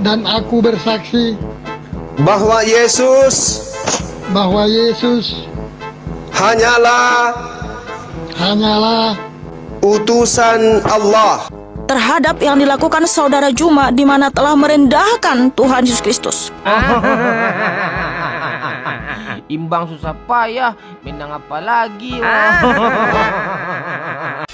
dan aku bersaksi bahwa Yesus bahwa Yesus hanyalah hanyalah utusan Allah terhadap yang dilakukan saudara Juma di mana telah merendahkan Tuhan Yesus Kristus. Imbang susah payah, menang apa lagi?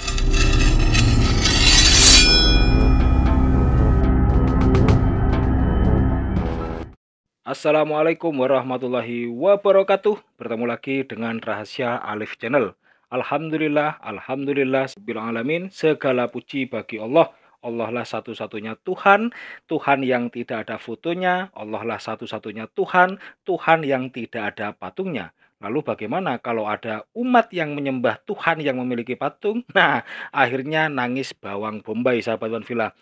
Assalamualaikum warahmatullahi wabarakatuh. Bertemu lagi dengan Rahasia Alif Channel. Alhamdulillah, alhamdulillah, Bilang alamin. Segala puji bagi Allah. Allah lah satu-satunya Tuhan, Tuhan yang tidak ada fotonya, Allah lah satu-satunya Tuhan, Tuhan yang tidak ada patungnya. Lalu bagaimana kalau ada umat yang menyembah Tuhan yang memiliki patung? Nah, akhirnya nangis bawang bombay sahabat Wanvila.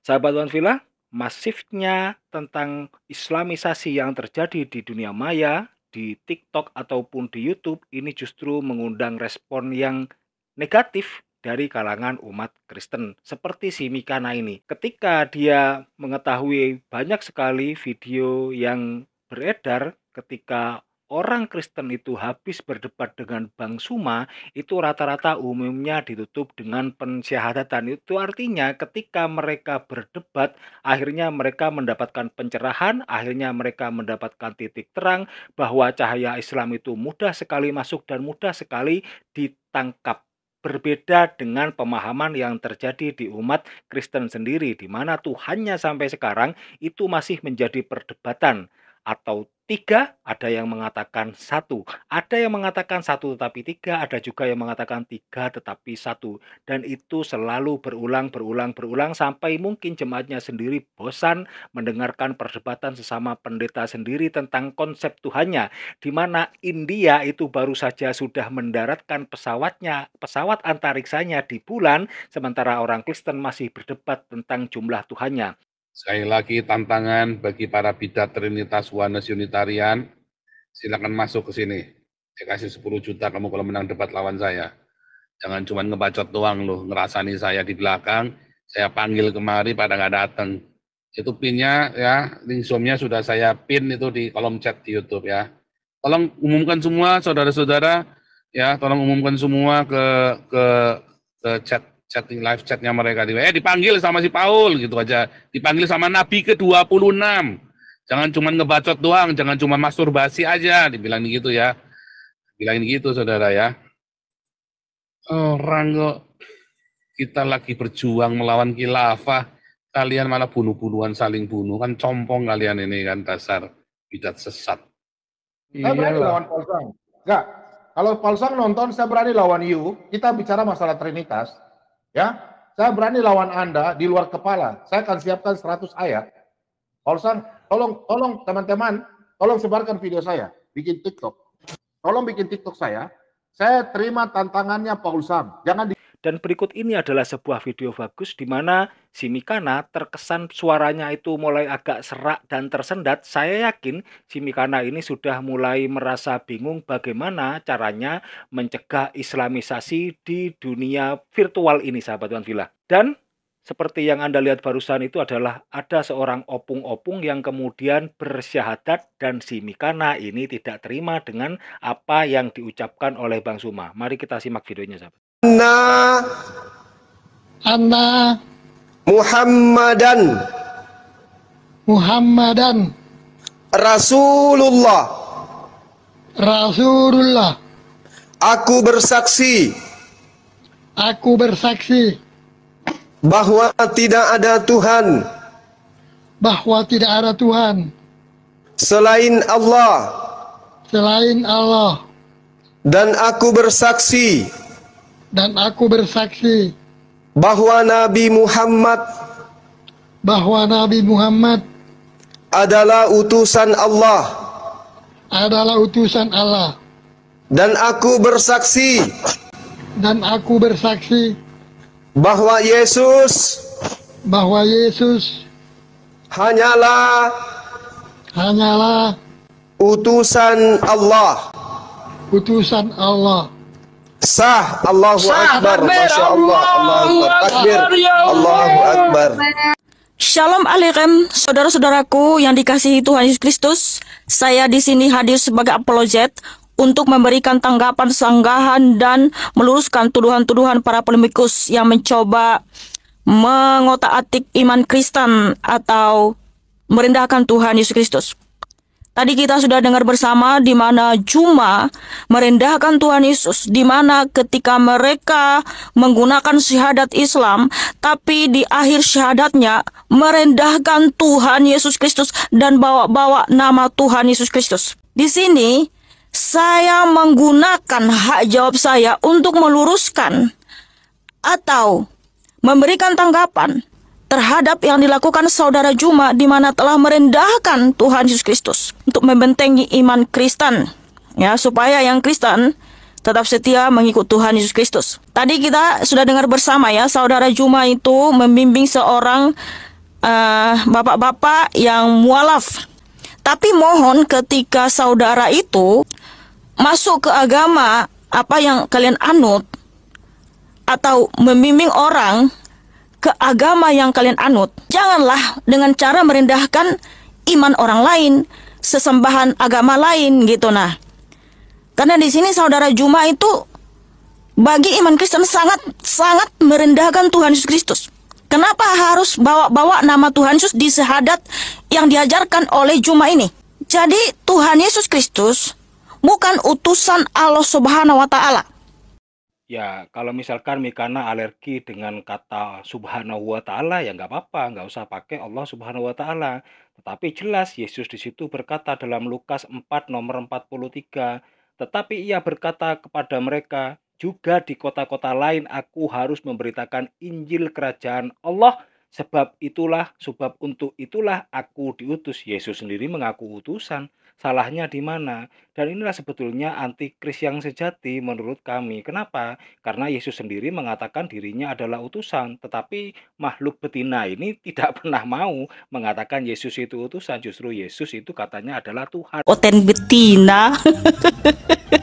Sahabat Wanvila, masifnya tentang islamisasi yang terjadi di dunia maya, di TikTok ataupun di YouTube ini justru mengundang respon yang negatif dari kalangan umat Kristen seperti si Mikana ini. Ketika dia mengetahui banyak sekali video yang beredar ketika orang Kristen itu habis berdebat dengan Bang Suma, itu rata-rata umumnya ditutup dengan pensyahadatan. Itu artinya ketika mereka berdebat, akhirnya mereka mendapatkan pencerahan, akhirnya mereka mendapatkan titik terang bahwa cahaya Islam itu mudah sekali masuk dan mudah sekali ditangkap berbeda dengan pemahaman yang terjadi di umat Kristen sendiri di mana Tuhannya sampai sekarang itu masih menjadi perdebatan atau tiga, ada yang mengatakan satu, ada yang mengatakan satu tetapi tiga, ada juga yang mengatakan tiga tetapi satu, dan itu selalu berulang, berulang, berulang sampai mungkin jemaatnya sendiri bosan mendengarkan perdebatan sesama pendeta sendiri tentang konsep Tuhannya, di mana India itu baru saja sudah mendaratkan pesawatnya, pesawat antariksanya di bulan, sementara orang Kristen masih berdebat tentang jumlah Tuhannya. Sekali lagi tantangan bagi para bidat Trinitas Wanes Unitarian, silakan masuk ke sini. Saya kasih 10 juta kamu kalau menang debat lawan saya. Jangan cuma ngebacot doang loh, ngerasani saya di belakang, saya panggil kemari pada nggak datang. Itu pinnya ya, link zoomnya sudah saya pin itu di kolom chat di YouTube ya. Tolong umumkan semua saudara-saudara ya, tolong umumkan semua ke ke ke chat chatting live chatnya mereka eh dipanggil sama si Paul gitu aja dipanggil sama Nabi ke 26 jangan cuma ngebacot doang jangan cuma masturbasi aja dibilang gitu ya bilangin gitu saudara ya orang kok kita lagi berjuang melawan khilafah kalian malah bunuh-bunuhan saling bunuh kan compong kalian ini kan dasar bidat sesat saya berani lawan Paul Song. enggak kalau Paul Song nonton saya berani lawan you kita bicara masalah Trinitas Ya, saya berani lawan Anda di luar kepala. Saya akan siapkan 100 ayat. Kalau tolong tolong teman-teman, tolong sebarkan video saya, bikin TikTok. Tolong bikin TikTok saya. Saya terima tantangannya Paul Sam. Jangan di dan berikut ini adalah sebuah video bagus di mana si Mikana terkesan suaranya itu mulai agak serak dan tersendat. Saya yakin si Mikana ini sudah mulai merasa bingung bagaimana caranya mencegah islamisasi di dunia virtual ini sahabat Villa. Dan seperti yang Anda lihat barusan itu adalah ada seorang opung-opung yang kemudian bersyahadat dan si Mikana ini tidak terima dengan apa yang diucapkan oleh Bang Suma. Mari kita simak videonya sahabat anna anna Muhammadan Muhammadan Rasulullah Rasulullah Aku bersaksi Aku bersaksi bahwa tidak ada Tuhan bahwa tidak ada Tuhan selain Allah selain Allah dan aku bersaksi dan aku bersaksi bahwa Nabi Muhammad bahwa Nabi Muhammad adalah utusan Allah adalah utusan Allah dan aku bersaksi dan aku bersaksi bahwa Yesus bahwa Yesus hanyalah hanyalah utusan Allah utusan Allah Sah, Allahu Sah, Akbar, takbir, Masya Allah, Allahu Akbar, Allahu Akbar. Shalom alaikum, saudara-saudaraku yang dikasihi Tuhan Yesus Kristus. Saya di sini hadir sebagai apologet untuk memberikan tanggapan sanggahan dan meluruskan tuduhan-tuduhan para polemikus yang mencoba mengotak-atik iman Kristen atau merendahkan Tuhan Yesus Kristus. Tadi kita sudah dengar bersama di mana cuma merendahkan Tuhan Yesus, di mana ketika mereka menggunakan syahadat Islam, tapi di akhir syahadatnya merendahkan Tuhan Yesus Kristus dan bawa-bawa nama Tuhan Yesus Kristus. Di sini saya menggunakan hak jawab saya untuk meluruskan atau memberikan tanggapan terhadap yang dilakukan saudara Juma di mana telah merendahkan Tuhan Yesus Kristus untuk membentengi iman Kristen ya supaya yang Kristen tetap setia mengikut Tuhan Yesus Kristus. Tadi kita sudah dengar bersama ya saudara Juma itu membimbing seorang eh, bapak-bapak uh, bapak -bapak yang mualaf. Tapi mohon ketika saudara itu masuk ke agama apa yang kalian anut atau membimbing orang ke agama yang kalian anut, janganlah dengan cara merendahkan iman orang lain, sesembahan agama lain gitu nah. Karena di sini saudara Juma itu bagi iman Kristen sangat sangat merendahkan Tuhan Yesus Kristus. Kenapa harus bawa-bawa nama Tuhan Yesus di sehadat yang diajarkan oleh Juma ini? Jadi Tuhan Yesus Kristus bukan utusan Allah Subhanahu wa taala. Ya, kalau misalkan Mikana alergi dengan kata subhanahu wa ta'ala, ya nggak apa-apa, nggak usah pakai Allah subhanahu wa ta'ala. Tetapi jelas Yesus di situ berkata dalam Lukas 4 nomor 43, tetapi ia berkata kepada mereka, juga di kota-kota lain aku harus memberitakan Injil kerajaan Allah, sebab itulah, sebab untuk itulah aku diutus. Yesus sendiri mengaku utusan salahnya di mana. Dan inilah sebetulnya antikris yang sejati menurut kami. Kenapa? Karena Yesus sendiri mengatakan dirinya adalah utusan, tetapi makhluk betina ini tidak pernah mau mengatakan Yesus itu utusan. Justru Yesus itu katanya adalah Tuhan. Oten betina.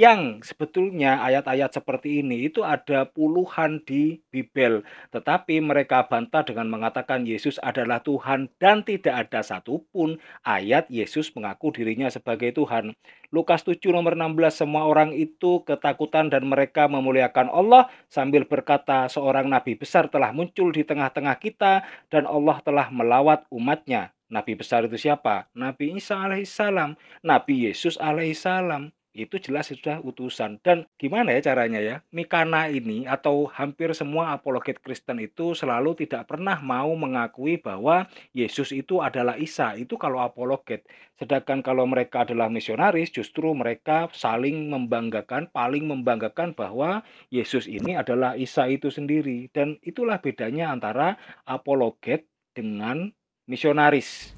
yang sebetulnya ayat-ayat seperti ini itu ada puluhan di Bibel, tetapi mereka bantah dengan mengatakan Yesus adalah Tuhan dan tidak ada satupun ayat Yesus mengaku dirinya sebagai Tuhan. Lukas 7 nomor 16 semua orang itu ketakutan dan mereka memuliakan Allah sambil berkata seorang nabi besar telah muncul di tengah-tengah kita dan Allah telah melawat umatnya. Nabi besar itu siapa? Nabi Isa alaihissalam, Nabi Yesus alaihissalam itu jelas sudah utusan. Dan gimana ya caranya ya? Mikana ini atau hampir semua apologet Kristen itu selalu tidak pernah mau mengakui bahwa Yesus itu adalah Isa. Itu kalau apologet. Sedangkan kalau mereka adalah misionaris, justru mereka saling membanggakan, paling membanggakan bahwa Yesus ini adalah Isa itu sendiri. Dan itulah bedanya antara apologet dengan misionaris.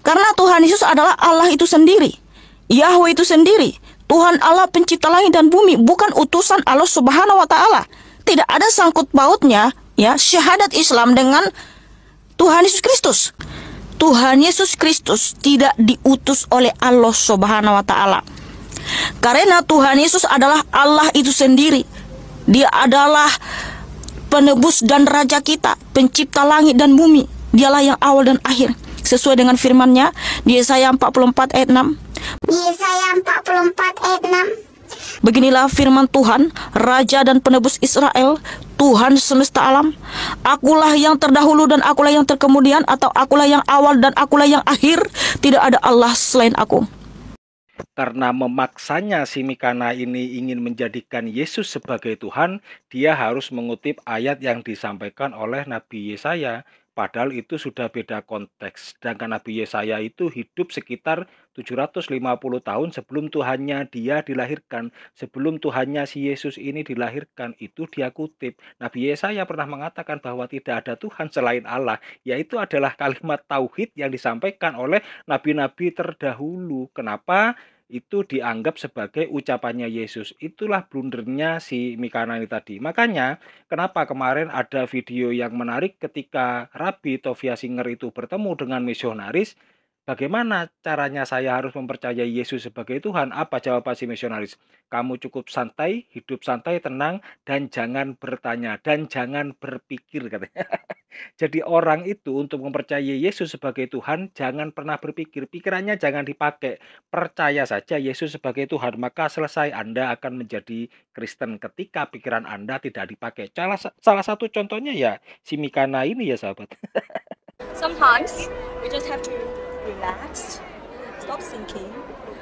Karena Tuhan Yesus adalah Allah itu sendiri. Yahweh itu sendiri, Tuhan Allah pencipta langit dan bumi, bukan utusan Allah Subhanahu wa taala. Tidak ada sangkut pautnya ya syahadat Islam dengan Tuhan Yesus Kristus. Tuhan Yesus Kristus tidak diutus oleh Allah Subhanahu wa taala. Karena Tuhan Yesus adalah Allah itu sendiri. Dia adalah penebus dan raja kita, pencipta langit dan bumi. Dialah yang awal dan akhir. Sesuai dengan firman-Nya di Yesaya 44 ayat 6. Yesaya 44 ayat 6 Beginilah firman Tuhan, Raja dan penebus Israel, Tuhan semesta alam. Akulah yang terdahulu dan akulah yang terkemudian atau akulah yang awal dan akulah yang akhir. Tidak ada Allah selain aku. Karena memaksanya si Mikana ini ingin menjadikan Yesus sebagai Tuhan, dia harus mengutip ayat yang disampaikan oleh Nabi Yesaya Padahal itu sudah beda konteks. Sedangkan Nabi Yesaya itu hidup sekitar 750 tahun sebelum Tuhannya dia dilahirkan. Sebelum Tuhannya si Yesus ini dilahirkan, itu dia kutip. Nabi Yesaya pernah mengatakan bahwa tidak ada Tuhan selain Allah. Yaitu adalah kalimat tauhid yang disampaikan oleh nabi-nabi terdahulu. Kenapa? itu dianggap sebagai ucapannya Yesus. Itulah blundernya si mikana ini tadi. Makanya kenapa kemarin ada video yang menarik ketika Rabbi Tovia Singer itu bertemu dengan misionaris Bagaimana caranya saya harus mempercayai Yesus sebagai Tuhan? Apa jawaban si misionaris? Kamu cukup santai, hidup santai, tenang, dan jangan bertanya, dan jangan berpikir. Katanya. Jadi orang itu untuk mempercayai Yesus sebagai Tuhan, jangan pernah berpikir. Pikirannya jangan dipakai. Percaya saja Yesus sebagai Tuhan, maka selesai Anda akan menjadi Kristen ketika pikiran Anda tidak dipakai. Salah, salah satu contohnya ya si Mikana ini ya sahabat. Sometimes we just have to relaxed, stop thinking,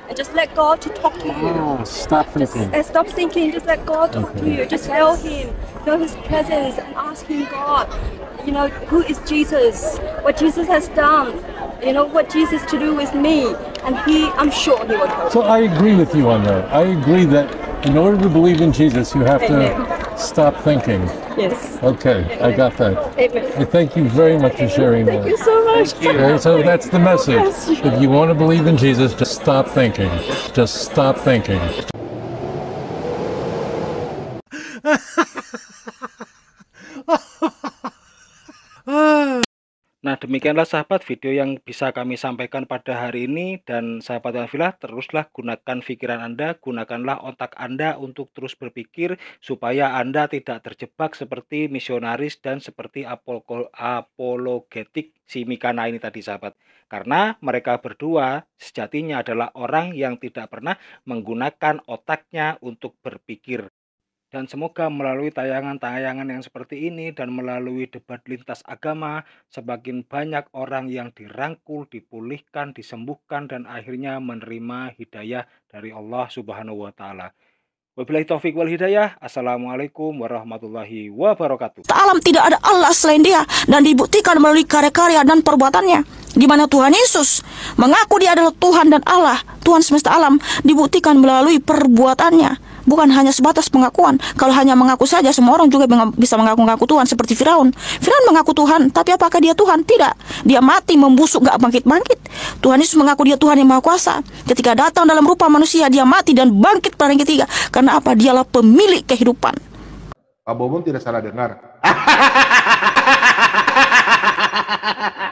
and just let God to talk to you. Ah, stop thinking. Just, uh, stop thinking. Just let God talk okay. to you. Just feel Him, feel His presence, and ask Him, God, you know, who is Jesus? What Jesus has done? You know, what Jesus to do with me? And He, I'm sure He will help. So I agree with you on that. I agree that in order to believe in Jesus, you have Amen. to stop thinking. Yes. Okay, Amen. I got that. Amen. thank you very much for sharing Thank that. Thank you so much. Okay, so that's the message. Yes. If you want to believe in Jesus, just stop thinking. Just stop thinking. demikianlah sahabat video yang bisa kami sampaikan pada hari ini dan sahabat Wanfilah teruslah gunakan pikiran Anda, gunakanlah otak Anda untuk terus berpikir supaya Anda tidak terjebak seperti misionaris dan seperti apologetik si Mikana ini tadi sahabat. Karena mereka berdua sejatinya adalah orang yang tidak pernah menggunakan otaknya untuk berpikir. Dan semoga melalui tayangan-tayangan yang seperti ini dan melalui debat lintas agama, semakin banyak orang yang dirangkul, dipulihkan, disembuhkan, dan akhirnya menerima hidayah dari Allah Subhanahu wa Ta'ala. Wabillahi taufik wal hidayah. Assalamualaikum warahmatullahi wabarakatuh. Alam tidak ada Allah selain dia dan dibuktikan melalui karya-karya dan perbuatannya. Di mana Tuhan Yesus mengaku dia adalah Tuhan dan Allah, Tuhan semesta alam, dibuktikan melalui perbuatannya bukan hanya sebatas pengakuan. Kalau hanya mengaku saja, semua orang juga bisa mengaku-ngaku Tuhan seperti Firaun. Firaun mengaku Tuhan, tapi apakah dia Tuhan? Tidak. Dia mati, membusuk, gak bangkit-bangkit. Tuhan Yesus mengaku dia Tuhan yang Maha Kuasa. Ketika datang dalam rupa manusia, dia mati dan bangkit pada yang ketiga. Karena apa? Dialah pemilik kehidupan. Pak Bomon tidak salah dengar.